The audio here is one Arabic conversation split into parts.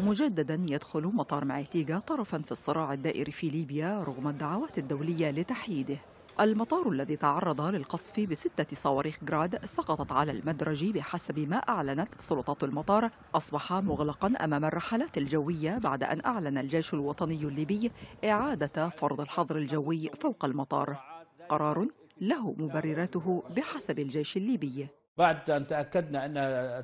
مجددا يدخل مطار معيتيغا طرفا في الصراع الدائر في ليبيا رغم الدعوات الدولية لتحييده المطار الذي تعرض للقصف بستة صواريخ جراد سقطت على المدرج بحسب ما أعلنت سلطات المطار أصبح مغلقا أمام الرحلات الجوية بعد أن أعلن الجيش الوطني الليبي إعادة فرض الحظر الجوي فوق المطار قرار له مبرراته بحسب الجيش الليبي بعد أن تأكدنا أن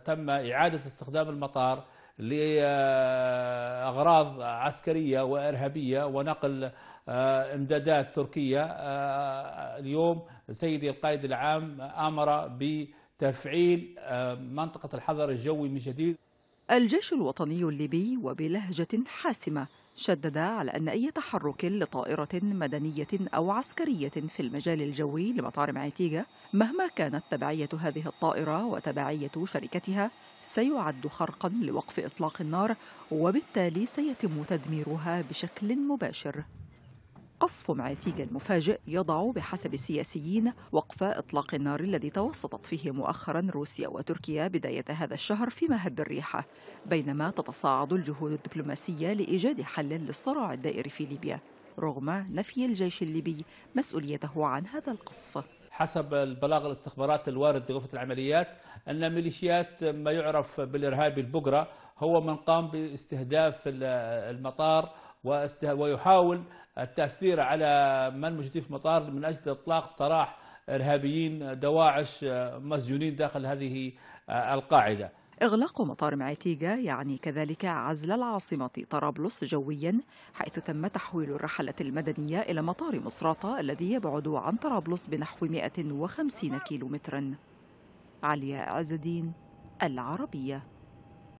تم إعادة استخدام المطار لأغراض عسكرية وإرهابية ونقل آه، امدادات تركية آه، اليوم سيدي القائد العام أمر بتفعيل آه، منطقة الحظر الجوي من جديد الجيش الوطني الليبي وبلهجة حاسمة شدد على أن أي تحرك لطائرة مدنية أو عسكرية في المجال الجوي لمطار عتيجة مهما كانت تبعية هذه الطائرة وتبعية شركتها سيعد خرقا لوقف إطلاق النار وبالتالي سيتم تدميرها بشكل مباشر قصف معاتيج المفاجئ يضع بحسب السياسيين وقف إطلاق النار الذي توسطت فيه مؤخرا روسيا وتركيا بداية هذا الشهر في مهب الريحة بينما تتصاعد الجهود الدبلوماسية لإيجاد حل للصراع الدائر في ليبيا رغم نفي الجيش الليبي مسؤوليته عن هذا القصف حسب البلاغ الاستخبارات الوارد لغرفة العمليات أن ميليشيات ما يعرف بالإرهابي البقرة هو من قام باستهداف المطار ويحاول التأثير على من مشرفين في المطار من أجل إطلاق سراح إرهابيين دواعش آه، مسجونين داخل هذه آه، القاعدة إغلاق مطار معتيجا يعني كذلك عزل العاصمة طرابلس جويا حيث تم تحويل الرحلة المدنية إلى مطار مصراتة الذي يبعد عن طرابلس بنحو 150 كيلومترا علياء عز الدين العربية